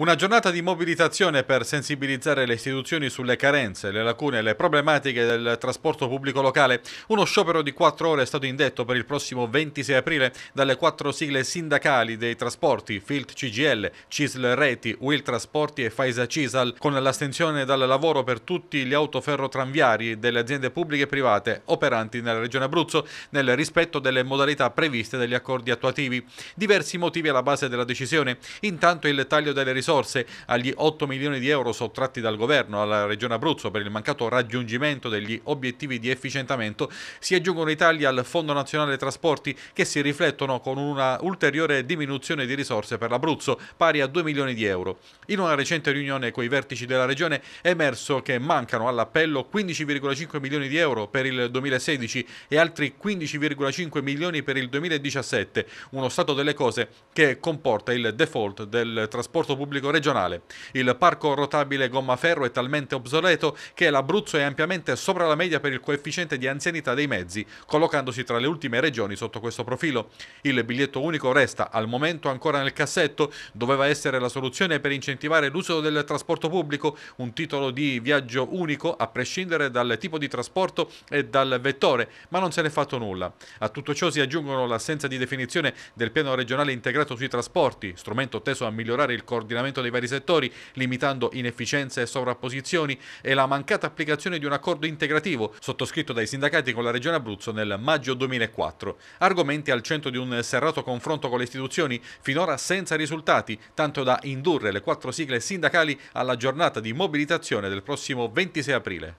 Una giornata di mobilitazione per sensibilizzare le istituzioni sulle carenze, le lacune e le problematiche del trasporto pubblico locale. Uno sciopero di quattro ore è stato indetto per il prossimo 26 aprile dalle quattro sigle sindacali dei trasporti, FILT CGL, CISL Reti, UIL Trasporti e Faisa CISAL, con l'astensione dal lavoro per tutti gli autoferrotranviari delle aziende pubbliche e private operanti nella regione Abruzzo, nel rispetto delle modalità previste dagli accordi attuativi. Diversi motivi alla base della decisione. Intanto il taglio delle risorse risorse agli 8 milioni di euro sottratti dal governo alla Regione Abruzzo per il mancato raggiungimento degli obiettivi di efficientamento, si aggiungono i tagli al Fondo Nazionale Trasporti che si riflettono con una ulteriore diminuzione di risorse per l'Abruzzo pari a 2 milioni di euro. In una recente riunione con i vertici della Regione è emerso che mancano all'appello 15,5 milioni di euro per il 2016 e altri 15,5 milioni per il 2017, uno stato delle cose che comporta il default del trasporto pubblico pubblico regionale. Il parco rotabile gomma ferro è talmente obsoleto che l'Abruzzo è ampiamente sopra la media per il coefficiente di anzianità dei mezzi, collocandosi tra le ultime regioni sotto questo profilo. Il biglietto unico resta al momento ancora nel cassetto, doveva essere la soluzione per incentivare l'uso del trasporto pubblico, un titolo di viaggio unico a prescindere dal tipo di trasporto e dal vettore, ma non se ne è fatto nulla. A tutto ciò si aggiungono l'assenza di definizione del piano regionale integrato sui trasporti, strumento teso a migliorare il coordinamento coordinamento dei vari settori, limitando inefficienze e sovrapposizioni e la mancata applicazione di un accordo integrativo sottoscritto dai sindacati con la Regione Abruzzo nel maggio 2004. Argomenti al centro di un serrato confronto con le istituzioni, finora senza risultati, tanto da indurre le quattro sigle sindacali alla giornata di mobilitazione del prossimo 26 aprile.